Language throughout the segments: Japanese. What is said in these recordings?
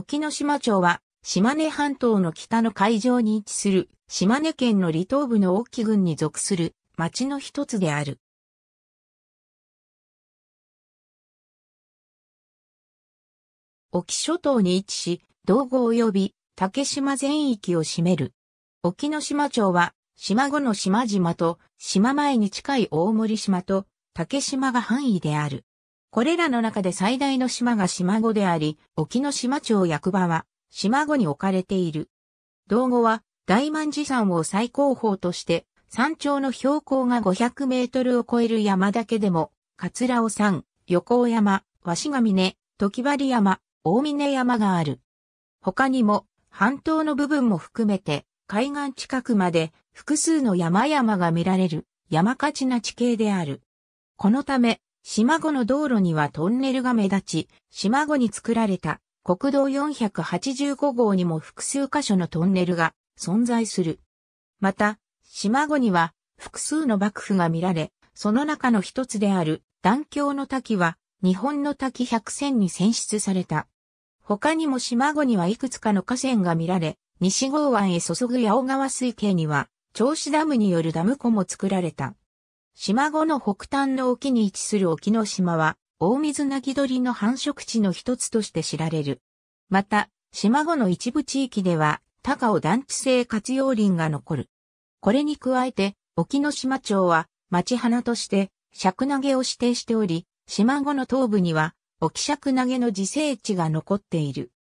沖ノ島町は、島根半島の北の海上に位置する、島根県の離島部の沖郡に属する町の一つである。沖諸島に位置し、道後及び竹島全域を占める。沖ノ島町は、島後の島々と、島前に近い大森島と、竹島が範囲である。これらの中で最大の島が島後であり、沖ノ島町役場は島後に置かれている。道後は大満寺山を最高峰として、山頂の標高が500メートルを超える山だけでも、桂尾山、横尾山、鷲ヶ峰、時針山、大峰山がある。他にも、半島の部分も含めて、海岸近くまで複数の山々が見られる山勝ちな地形である。このため、島後の道路にはトンネルが目立ち、島後に作られた国道485号にも複数箇所のトンネルが存在する。また、島後には複数の幕府が見られ、その中の一つである断橋の滝は日本の滝百選に選出された。他にも島後にはいくつかの河川が見られ、西郷湾へ注ぐ八尾川水系には、銚子ダムによるダム湖も作られた。島後の北端の沖に位置する沖の島は、大水なぎ鳥の繁殖地の一つとして知られる。また、島後の一部地域では、高尾団地性活用林が残る。これに加えて、沖の島町は、町花として、尺投げを指定しており、島後の東部には、沖尺投げの自生地が残っている。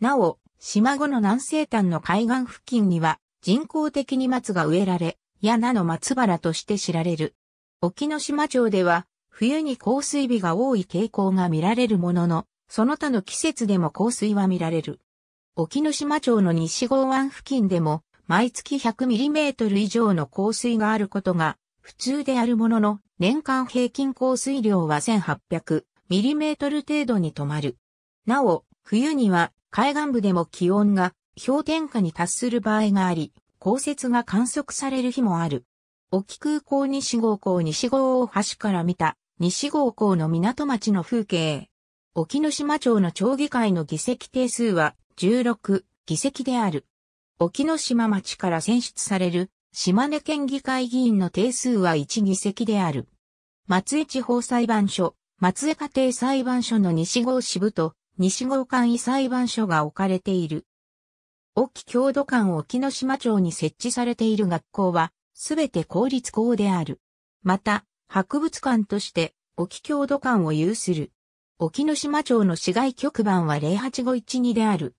なお、島後の南西端の海岸付近には、人工的に松が植えられ、矢名の松原として知られる。沖ノ島町では、冬に降水日が多い傾向が見られるものの、その他の季節でも降水は見られる。沖ノ島町の西郷湾付近でも、毎月1 0 0トル以上の降水があることが、普通であるものの、年間平均降水量は1 8 0 0トル程度に止まる。なお、冬には海岸部でも気温が氷点下に達する場合があり、降雪が観測される日もある。沖空港西号港西号大橋から見た西号港の港町の風景。沖ノ島町の町議会の議席定数は16議席である。沖ノ島町から選出される島根県議会議員の定数は1議席である。松江地方裁判所、松江家庭裁判所の西号支部と西号簡易裁判所が置かれている。沖郷土館沖ノ島町に設置されている学校はすべて公立校である。また、博物館として、沖郷土館を有する。沖ノ島町の市街局番は08512である。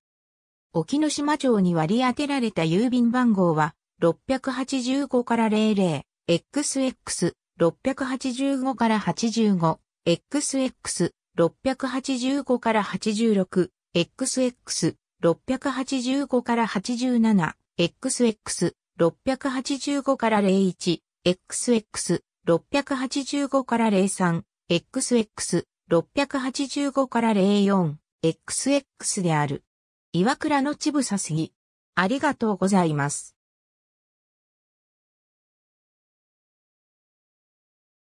沖ノ島町に割り当てられた郵便番号は、685から 00XX685 から 85XX685 から86 XX685 から 87XX 685から01、XX、685から03、XX、685から04、XX である。岩倉のちぶさすぎ。ありがとうございます。